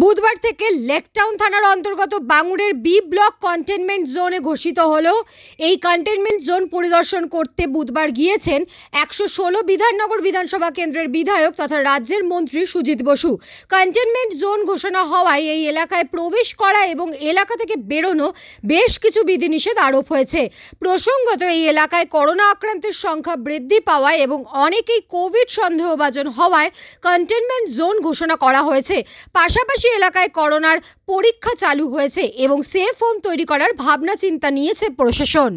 বুধবার থেকে লেকটাউন থানার অন্তর্গত বাঙুরের বি ব্লক কন্টেনমেন্ট জোনে ঘোষিত হলেও এই কন্টেনমেন্ট জোন পরিদর্শন করতে বুধবার গিয়েছেন একশো ষোলো বিধাননগর বিধানসভা কেন্দ্রের বিধায়ক তথা রাজ্যের মন্ত্রী সুজিত বসু কন্টেনমেন্ট জোন ঘোষণা হওয়ায় এই এলাকায় প্রবেশ করা এবং এলাকা থেকে বেরোনো বেশ কিছু বিধিনিষেধ আরোপ হয়েছে প্রসঙ্গত এই এলাকায় করোনা আক্রান্তের সংখ্যা বৃদ্ধি পাওয়ায় এবং অনেকেই কোভিড সন্দেহভাজন হওয়ায় কন্টেনমেন্ট জোন ঘোষণা করা হয়েছে পাশাপাশি বেশি এলাকায় করোনার পরীক্ষা চালু হয়েছে এবং সেফ হোম তৈরি করার ভাবনা চিন্তা নিয়েছে প্রশাসন